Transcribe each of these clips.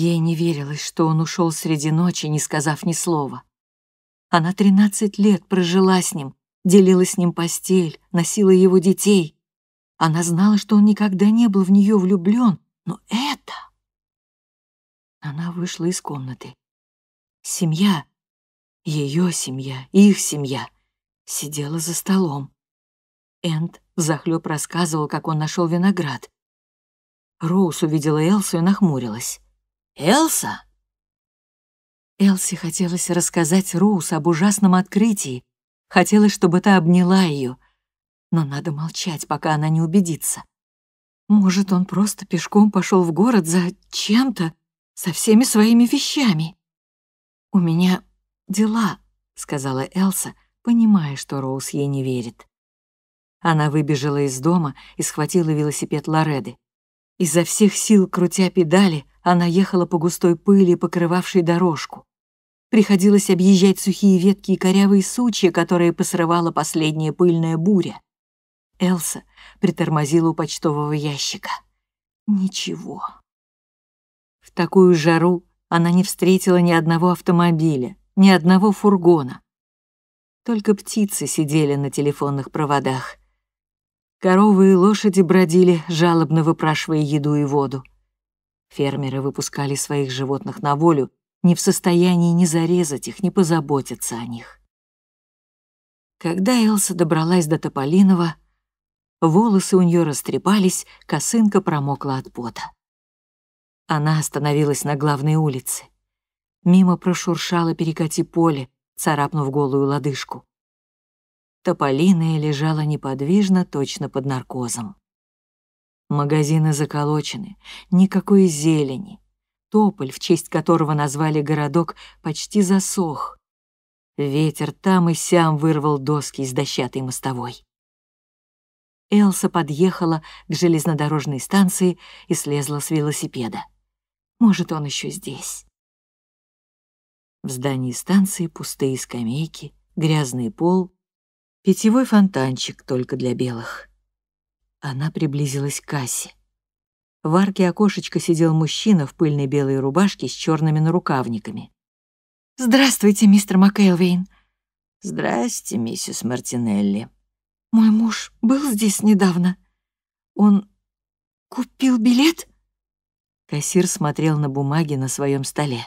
Ей не верилось, что он ушел среди ночи, не сказав ни слова. Она 13 лет прожила с ним, делила с ним постель, носила его детей. Она знала, что он никогда не был в нее влюблен, но это... Она вышла из комнаты. Семья, ее семья, их семья, сидела за столом. Энд захлеб рассказывал, как он нашел виноград. Роуз увидела Элсу и нахмурилась. Элса?» Элси хотелось рассказать Роуз об ужасном открытии, хотелось, чтобы та обняла ее, но надо молчать, пока она не убедится. Может, он просто пешком пошел в город за чем-то, со всеми своими вещами. «У меня дела», — сказала Элса, понимая, что Роуз ей не верит. Она выбежала из дома и схватила велосипед Лореды. Изо всех сил, крутя педали, она ехала по густой пыли, покрывавшей дорожку. Приходилось объезжать сухие ветки и корявые сучья, которые посрывала последняя пыльная буря. Элса притормозила у почтового ящика. Ничего. В такую жару она не встретила ни одного автомобиля, ни одного фургона. Только птицы сидели на телефонных проводах. Коровы и лошади бродили, жалобно выпрашивая еду и воду. Фермеры выпускали своих животных на волю, не в состоянии ни зарезать их, ни позаботиться о них. Когда Элса добралась до Тополинова, волосы у нее растрепались, косынка промокла от пота. Она остановилась на главной улице. Мимо прошуршало перекати поле, царапнув голую лодыжку. Тополиная лежала неподвижно, точно под наркозом. Магазины заколочены, никакой зелени. Тополь, в честь которого назвали городок, почти засох. Ветер там и сям вырвал доски из дощатой мостовой. Элса подъехала к железнодорожной станции и слезла с велосипеда. Может, он еще здесь. В здании станции пустые скамейки, грязный пол, питьевой фонтанчик только для белых. Она приблизилась к кассе. В арке окошечка сидел мужчина в пыльной белой рубашке с черными нарукавниками. «Здравствуйте, мистер МакЭлвейн». «Здрасте, миссис Мартинелли». «Мой муж был здесь недавно. Он купил билет?» Кассир смотрел на бумаги на своем столе.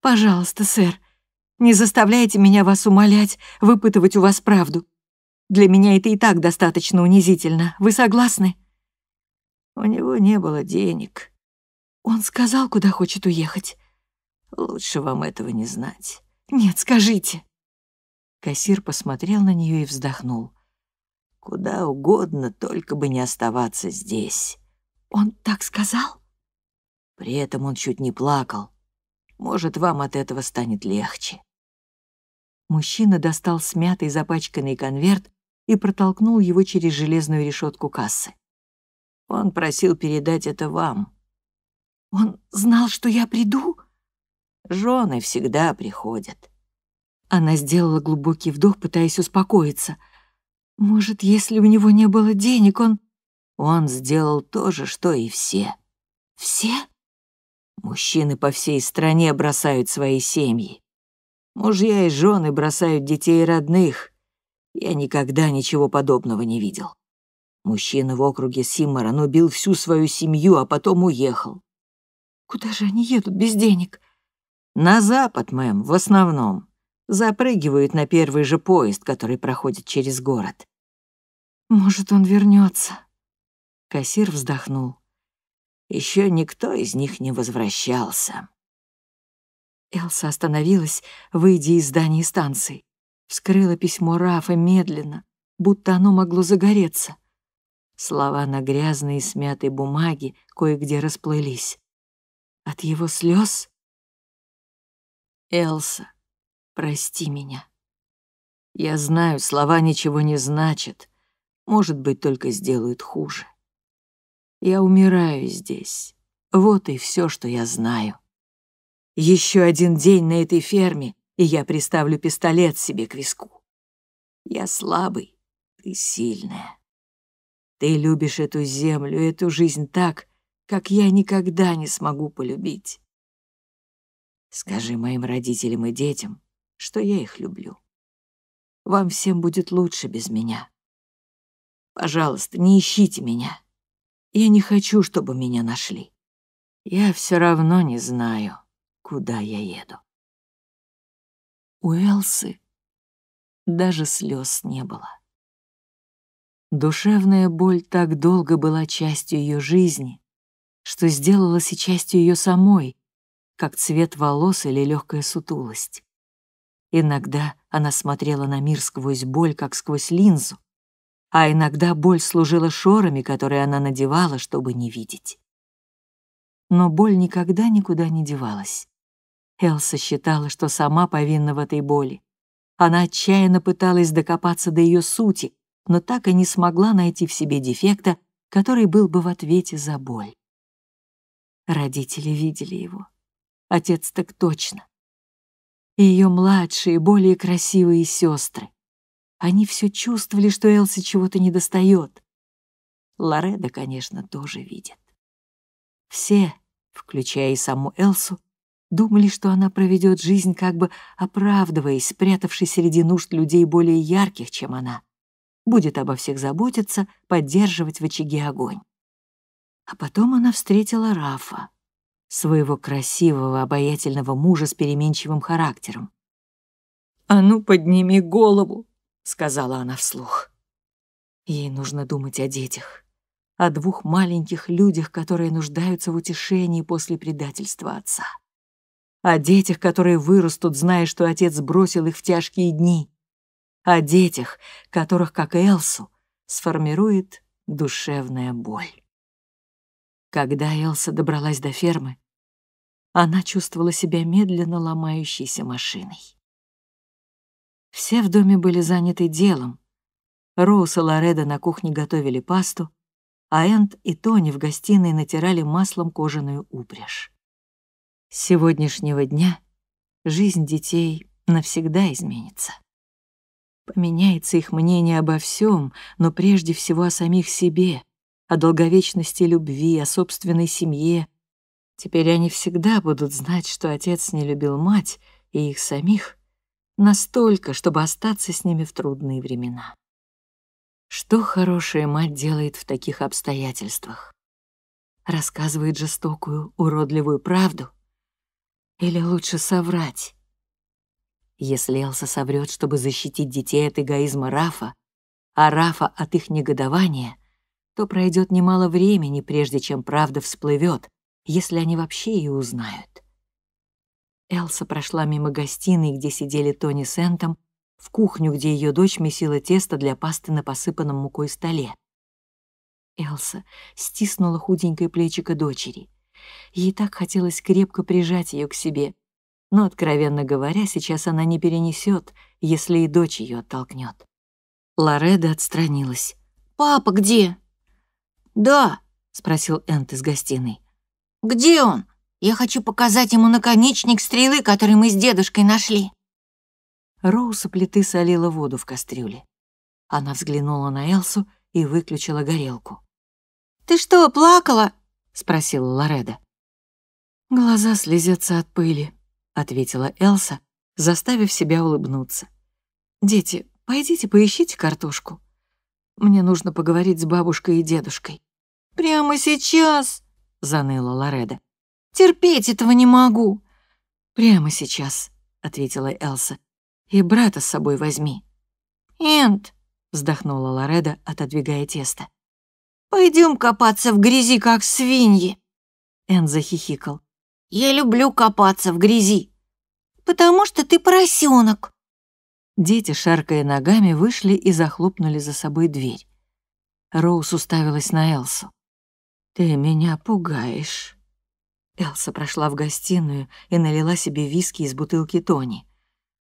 «Пожалуйста, сэр, не заставляйте меня вас умолять, выпытывать у вас правду. Для меня это и так достаточно унизительно. Вы согласны?» У него не было денег. Он сказал, куда хочет уехать. Лучше вам этого не знать. Нет, скажите. Кассир посмотрел на нее и вздохнул. Куда угодно, только бы не оставаться здесь. Он так сказал? При этом он чуть не плакал. Может, вам от этого станет легче. Мужчина достал смятый запачканный конверт и протолкнул его через железную решетку кассы. «Он просил передать это вам». «Он знал, что я приду?» «Жены всегда приходят». Она сделала глубокий вдох, пытаясь успокоиться. «Может, если у него не было денег, он...» «Он сделал то же, что и все». «Все?» Мужчины по всей стране бросают свои семьи. Мужья и жены бросают детей и родных. Я никогда ничего подобного не видел. Мужчина в округе Симморон убил всю свою семью, а потом уехал. Куда же они едут без денег? На запад, мэм, в основном. Запрыгивают на первый же поезд, который проходит через город. Может, он вернется? Кассир вздохнул. Еще никто из них не возвращался. Элса остановилась, выйдя из здания станции вскрыла письмо Рафа медленно, будто оно могло загореться. Слова на грязной и смятой бумаге кое-где расплылись. От его слез... «Элса, прости меня. Я знаю, слова ничего не значат. Может быть, только сделают хуже. Я умираю здесь. Вот и все, что я знаю. Еще один день на этой ферме, и я приставлю пистолет себе к виску. Я слабый, ты сильная. Ты любишь эту землю, эту жизнь так, как я никогда не смогу полюбить. Скажи моим родителям и детям, что я их люблю. Вам всем будет лучше без меня. Пожалуйста, не ищите меня. Я не хочу, чтобы меня нашли. Я все равно не знаю, куда я еду. У Элсы даже слез не было. Душевная боль так долго была частью ее жизни, что сделалась и частью ее самой, как цвет волос или легкая сутулость. Иногда она смотрела на мир сквозь боль, как сквозь линзу, а иногда боль служила шорами, которые она надевала, чтобы не видеть. Но боль никогда никуда не девалась. Элса считала, что сама повинна в этой боли. Она отчаянно пыталась докопаться до ее сути, но так и не смогла найти в себе дефекта, который был бы в ответе за боль. Родители видели его. Отец так точно. И ее младшие, более красивые сестры. Они все чувствовали, что Элси чего-то недостает. Лореда, конечно, тоже видит. Все, включая и саму Элсу, думали, что она проведет жизнь, как бы оправдываясь, спрятавшись среди нужд людей более ярких, чем она. Будет обо всех заботиться, поддерживать в очаге огонь. А потом она встретила Рафа, своего красивого, обаятельного мужа с переменчивым характером. «А ну, подними голову!» — сказала она вслух. Ей нужно думать о детях, о двух маленьких людях, которые нуждаются в утешении после предательства отца о детях, которые вырастут, зная, что отец бросил их в тяжкие дни, о детях, которых, как и Элсу, сформирует душевная боль. Когда Элса добралась до фермы, она чувствовала себя медленно ломающейся машиной. Все в доме были заняты делом. Роуз и Лоредо на кухне готовили пасту, а Энд и Тони в гостиной натирали маслом кожаную упряжь сегодняшнего дня жизнь детей навсегда изменится. Поменяется их мнение обо всем, но прежде всего о самих себе, о долговечности любви, о собственной семье. Теперь они всегда будут знать, что отец не любил мать и их самих настолько, чтобы остаться с ними в трудные времена. Что хорошая мать делает в таких обстоятельствах? Рассказывает жестокую, уродливую правду — или лучше соврать? Если Элса соврет, чтобы защитить детей от эгоизма Рафа, а Рафа от их негодования, то пройдет немало времени, прежде чем правда всплывет, если они вообще ее узнают. Элса прошла мимо гостиной, где сидели Тони с Энтом, в кухню, где ее дочь месила тесто для пасты на посыпанном мукой столе. Элса стиснула худенькое плечико дочери. Ей так хотелось крепко прижать ее к себе. Но, откровенно говоря, сейчас она не перенесет, если и дочь ее оттолкнет. Лореда отстранилась. «Папа где?» «Да», — спросил Энт из гостиной. «Где он? Я хочу показать ему наконечник стрелы, который мы с дедушкой нашли». Роуз плиты солила воду в кастрюле. Она взглянула на Элсу и выключила горелку. «Ты что, плакала?» спросила Лореда. «Глаза слезятся от пыли», — ответила Элса, заставив себя улыбнуться. «Дети, пойдите поищите картошку. Мне нужно поговорить с бабушкой и дедушкой». «Прямо сейчас!» — заныла Лореда. «Терпеть этого не могу!» «Прямо сейчас», — ответила Элса. «И брата с собой возьми». «Энд!» — вздохнула Лореда, отодвигая тесто. Пойдем копаться в грязи, как свиньи!» Эн захихикал. «Я люблю копаться в грязи, потому что ты поросенок!» Дети, шаркая ногами, вышли и захлопнули за собой дверь. Роуз уставилась на Элсу. «Ты меня пугаешь!» Элса прошла в гостиную и налила себе виски из бутылки Тони.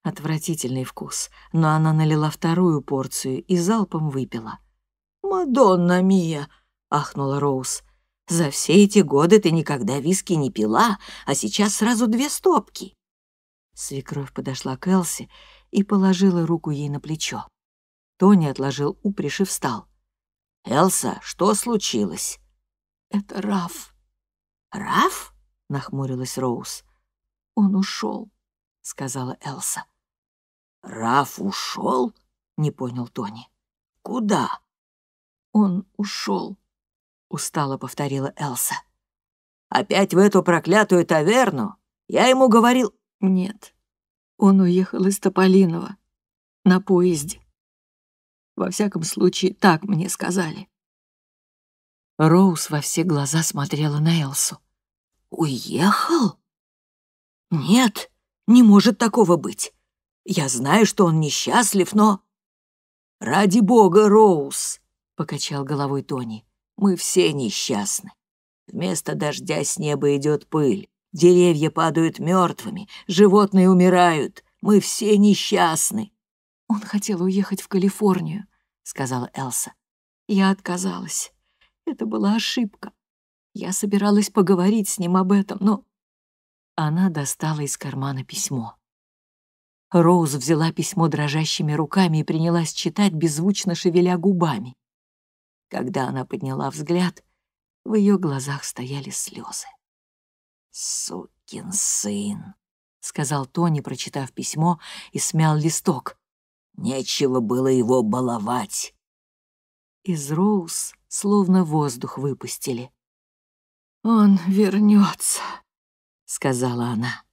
Отвратительный вкус, но она налила вторую порцию и залпом выпила — «Мадонна Мия!» — ахнула Роуз. «За все эти годы ты никогда виски не пила, а сейчас сразу две стопки!» Свекровь подошла к Элси и положила руку ей на плечо. Тони отложил упряжь и встал. «Элса, что случилось?» «Это Раф». «Раф?» — нахмурилась Роуз. «Он ушел», — сказала Элса. «Раф ушел?» — не понял Тони. «Куда?» он ушел», — устало повторила Элса. «Опять в эту проклятую таверну? Я ему говорил...» «Нет, он уехал из Тополинова на поезде. Во всяком случае, так мне сказали». Роуз во все глаза смотрела на Элсу. «Уехал? Нет, не может такого быть. Я знаю, что он несчастлив, но...» «Ради бога, Роуз, покачал головой Тони. Мы все несчастны. Вместо дождя с неба идет пыль, деревья падают мертвыми, животные умирают. Мы все несчастны. Он хотел уехать в Калифорнию, сказала Элса. Я отказалась. Это была ошибка. Я собиралась поговорить с ним об этом, но... Она достала из кармана письмо. Роуз взяла письмо дрожащими руками и принялась читать, беззвучно шевеля губами. Когда она подняла взгляд, в ее глазах стояли слезы. «Сукин сын», — сказал Тони, прочитав письмо, и смял листок. «Нечего было его баловать». Из Роуз словно воздух выпустили. «Он вернется», — сказала она.